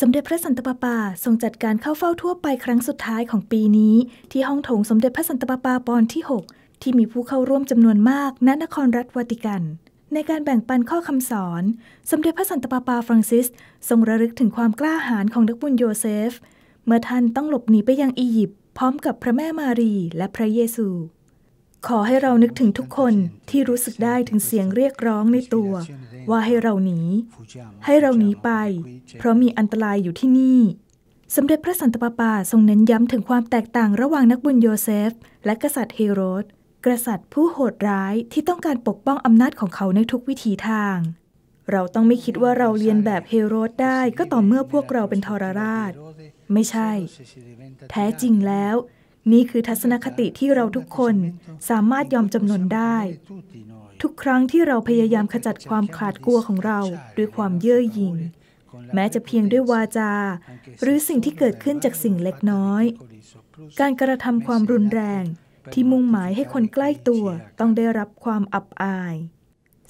สมเด็จพระสันตะปาปาทรงจัดการเข้าเฝ้าทั่วไปครั้งสุดท้ายของปีนี้ที่ห้องโถงสมเด็จพระสันตะปาปาปอนที่ 6 ที่มีผู้เข้าร่วมจำนวนมากณนครรัฐวาติกัน ในการแบ่งปันข้อคำสอน สมเด็จพระสันตะปาปาฟรังซิสทรงระลึกถึงความกล้าหาญของนักบุญโยเซฟ เมื่อท่านต้องหลบหนีไปยังอียิปต์พร้อมกับพระแม่มารีและพระเยซูขอให้เรานึกถึงทุกคนที่รู้สึกได้ถึงเสียงเรียกร้องในตัว ว่าให้เราหนีให้เราหนีไป เพราะมีอันตรายอยู่ที่นี่สมเด็จพระสันตะปาปาทรงเน้นย้ำถึงความแตกต่างระหว่างนักบุญโยเซฟ และกษัตริย์เฮโรดกษัตริย์ผู้โหดร้ายที่ต้องการปกป้องอำนาจของเขาในทุกวิถีทาง เราต้องไม่คิดว่าเราเรียนแบบเฮโรดได้ก็ต่อเมื่อพวกเราเป็นทรราช ไม่ใช่ แท้จริงแล้วนี่คือทัศนคติที่เราทุกคนสามารถยอมจำนนได้ ทุกครั้งที่เราพยายามขจัดความขาดกลัวของเรา ด้วยความเย่อหยิ่งแม้จะเพียงด้วยวาจา หรือสิ่งที่เกิดขึ้นจากสิ่งเล็กน้อย การกระทำความรุนแรงที่มุ่งหมายให้คนใกล้ตัวต้องได้รับความอับอาย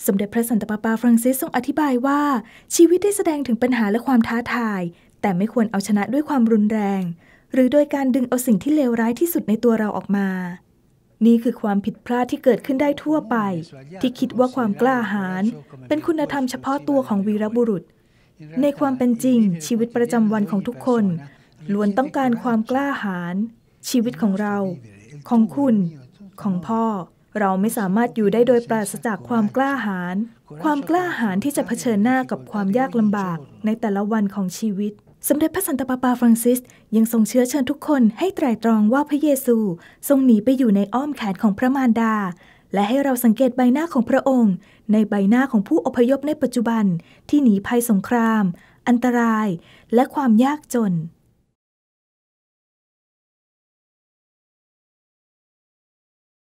สมเด็จพระสันตะปาปาฟรังซิสทรงอธิบายว่าชีวิตได้แสดงถึงปัญหาและความท้าทาย แต่ไม่ควรเอาชนะด้วยความรุนแรงหรือโดยการดึงเอาสิ่งที่เลวร้ายที่สุดในตัวเราออกมา นี่คือความผิดพลาดที่เกิดขึ้นได้ทั่วไป ที่คิดว่าความกล้าหาญเป็นคุณธรรมเฉพาะตัวของวีรบุรุษ ในความเป็นจริง ชีวิตประจำวันของทุกคนล้วนต้องการความกล้าหาญ ชีวิตของเรา ของคุณ ของพ่อเราไม่สามารถอยู่ได้โดยปราศจากความกล้าหาญ ความกล้าหาญที่จะเผชิญหน้ากับความยากลำบากในแต่ละวันของชีวิตสมเด็จพระสันตะปาปาฟรังซิส ยังทรงเชื้อเชิญทุกคนให้ไตร่ตรองว่าพระเยซู ทรงหนีไปอยู่ในอ้อมแขนของพระมารดา และให้เราสังเกตใบหน้าของพระองค์ ในใบหน้าของผู้อพยพในปัจจุบันที่หนีภัยสงคราม อันตรายและความยากจน